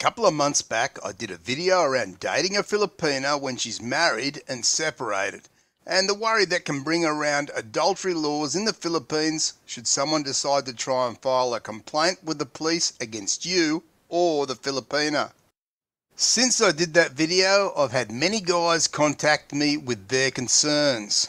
couple of months back, I did a video around dating a Filipina when she's married and separated, and the worry that can bring around adultery laws in the Philippines should someone decide to try and file a complaint with the police against you or the Filipina. Since I did that video, I've had many guys contact me with their concerns.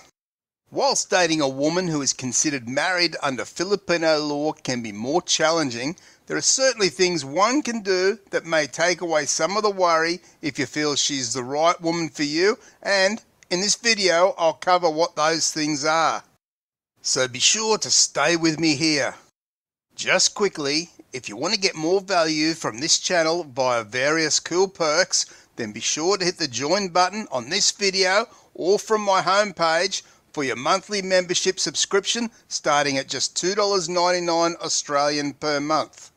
Whilst dating a woman who is considered married under Filipino law can be more challenging there are certainly things one can do that may take away some of the worry if you feel she's the right woman for you, and in this video I'll cover what those things are. So be sure to stay with me here. Just quickly, if you want to get more value from this channel via various cool perks, then be sure to hit the join button on this video or from my homepage for your monthly membership subscription starting at just $2.99 Australian per month.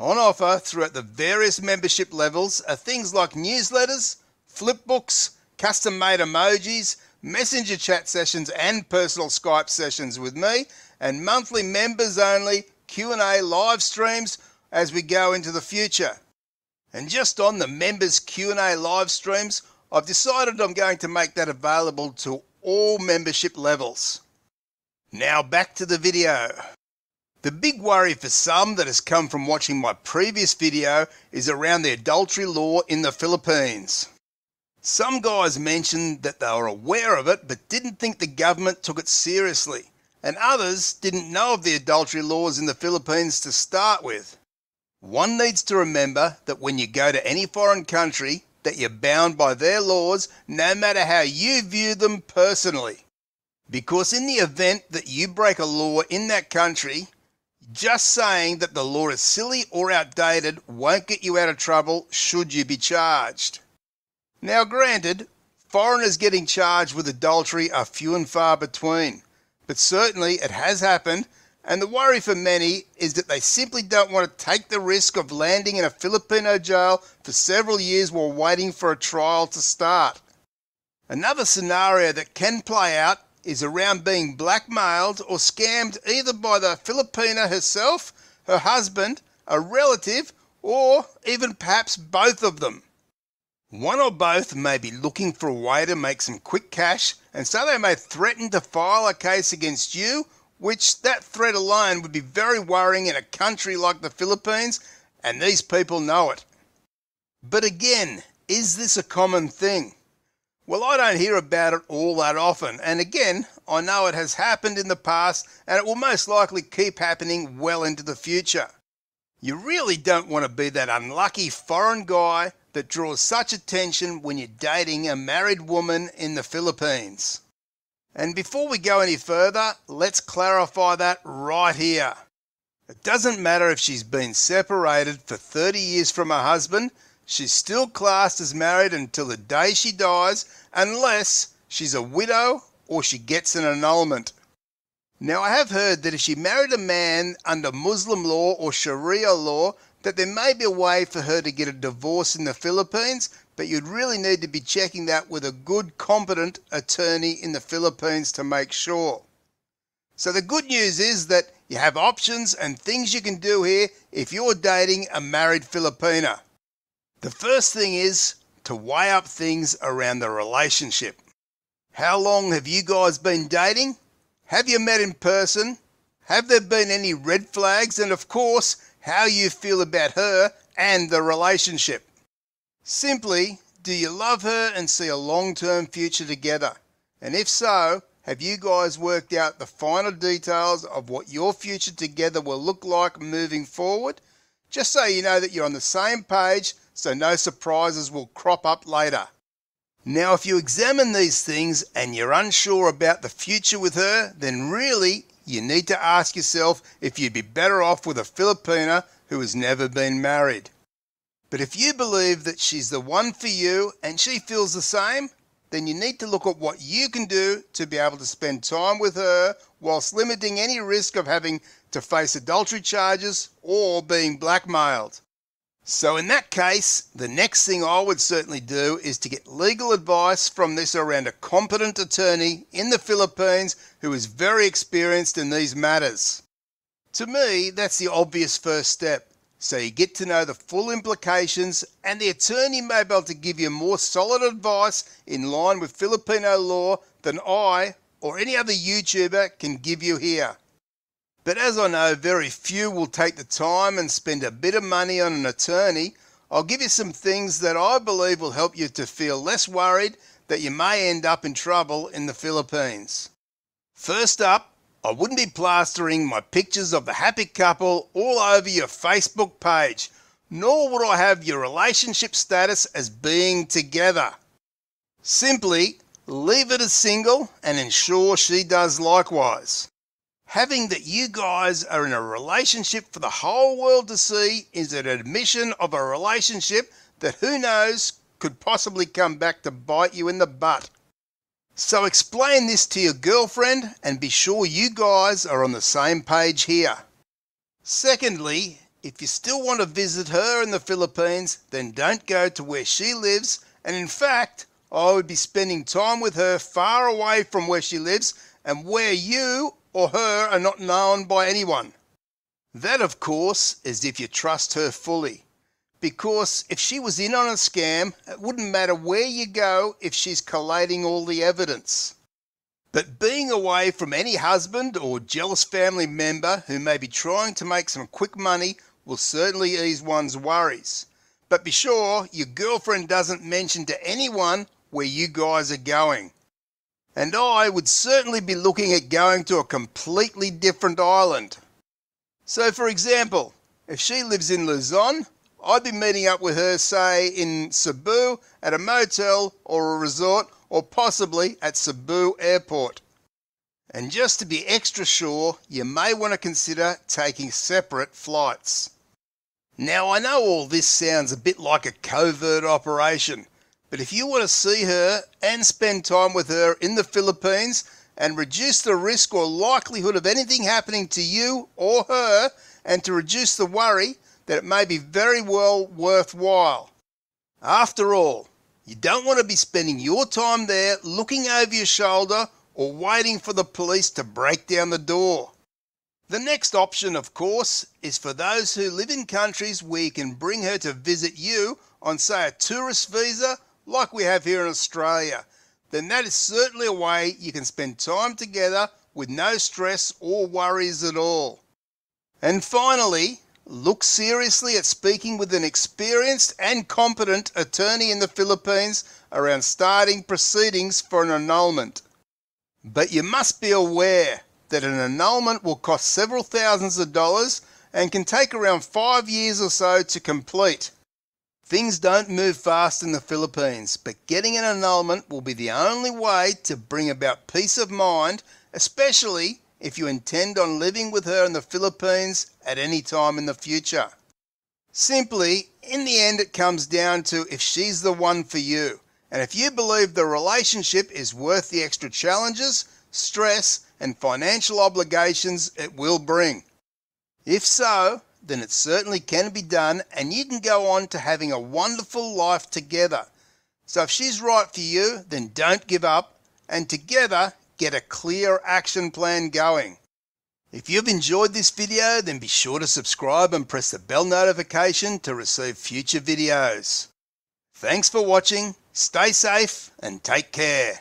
On offer throughout the various membership levels are things like newsletters, flip books, custom made emojis, messenger chat sessions and personal Skype sessions with me, and monthly members only Q&A live streams as we go into the future. And just on the members Q&A live streams, I've decided I'm going to make that available to all membership levels. Now back to the video. The big worry for some that has come from watching my previous video is around the adultery law in the Philippines. Some guys mentioned that they were aware of it but didn't think the government took it seriously, and others didn't know of the adultery laws in the Philippines to start with. One needs to remember that when you go to any foreign country that you're bound by their laws no matter how you view them personally. Because in the event that you break a law in that country, just saying that the law is silly or outdated won't get you out of trouble should you be charged. Now, granted, foreigners getting charged with adultery are few and far between, but certainly it has happened, and the worry for many is that they simply don't want to take the risk of landing in a Filipino jail for several years while waiting for a trial to start. Another scenario that can play out is around being blackmailed or scammed either by the Filipina herself, her husband, a relative, or even perhaps both of them. One or both may be looking for a way to make some quick cash, and so they may threaten to file a case against you, which that threat alone would be very worrying in a country like the Philippines, and these people know it. But again, is this a common thing? Well, I don't hear about it all that often, and again, I know it has happened in the past and it will most likely keep happening well into the future. You really don't want to be that unlucky foreign guy that draws such attention when you're dating a married woman in the Philippines. And before we go any further, let's clarify that right here. It doesn't matter if she's been separated for 30 years from her husband She's still classed as married until the day she dies, unless she's a widow or she gets an annulment. Now, I have heard that if she married a man under Muslim law or Sharia law, that there may be a way for her to get a divorce in the Philippines, but you'd really need to be checking that with a good, competent attorney in the Philippines to make sure. So, the good news is that you have options and things you can do here if you're dating a married Filipina. The first thing is to weigh up things around the relationship. How long have you guys been dating? Have you met in person? Have there been any red flags? And of course, how you feel about her and the relationship. Simply, do you love her and see a long term future together? And if so, have you guys worked out the final details of what your future together will look like moving forward? Just so you know that you're on the same page so no surprises will crop up later. Now, if you examine these things and you're unsure about the future with her, then really you need to ask yourself if you'd be better off with a Filipina who has never been married. But if you believe that she's the one for you and she feels the same, then you need to look at what you can do to be able to spend time with her whilst limiting any risk of having to face adultery charges or being blackmailed. So in that case, the next thing I would certainly do is to get legal advice from this around a competent attorney in the Philippines who is very experienced in these matters. To me, that's the obvious first step. So you get to know the full implications, and the attorney may be able to give you more solid advice in line with Filipino law than I or any other YouTuber can give you here. But as I know very few will take the time and spend a bit of money on an attorney, I'll give you some things that I believe will help you to feel less worried that you may end up in trouble in the Philippines. First up, I wouldn't be plastering my pictures of the happy couple all over your Facebook page, nor would I have your relationship status as being together. Simply leave it as single and ensure she does likewise. Having that you guys are in a relationship for the whole world to see is an admission of a relationship that who knows could possibly come back to bite you in the butt. So explain this to your girlfriend and be sure you guys are on the same page here. Secondly, if you still want to visit her in the Philippines, then don't go to where she lives. And in fact, I would be spending time with her far away from where she lives and where you or her are not known by anyone. That, of course, is if you trust her fully. Because if she was in on a scam, it wouldn't matter where you go if she's collating all the evidence. But being away from any husband or jealous family member who may be trying to make some quick money will certainly ease one's worries. But be sure your girlfriend doesn't mention to anyone where you guys are going and I would certainly be looking at going to a completely different island. So, for example, if she lives in Luzon, I'd be meeting up with her, say, in Cebu at a motel or a resort, or possibly at Cebu Airport. And just to be extra sure, you may want to consider taking separate flights. Now, I know all this sounds a bit like a covert operation, but if you want to see her and spend time with her in the Philippines and reduce the risk or likelihood of anything happening to you or her and to reduce the worry, then it may be very well worthwhile. After all, you don't want to be spending your time there looking over your shoulder or waiting for the police to break down the door. The next option, of course, is for those who live in countries where you can bring her to visit you on, say, a tourist visa like we have here in Australia, then that is certainly a way you can spend time together with no stress or worries at all. And finally, look seriously at speaking with an experienced and competent attorney in the Philippines around starting proceedings for an annulment. But you must be aware that an annulment will cost several thousands of dollars and can take around five years or so to complete. Things don't move fast in the Philippines, but getting an annulment will be the only way to bring about peace of mind, especially if you intend on living with her in the Philippines at any time in the future. Simply, in the end, it comes down to if she's the one for you. And if you believe the relationship is worth the extra challenges, stress, and financial obligations it will bring. If so, then it certainly can be done, and you can go on to having a wonderful life together. So if she's right for you, then don't give up, and together get a clear action plan going. If you've enjoyed this video, then be sure to subscribe and press the bell notification to receive future videos. Thanks for watching, stay safe and take care.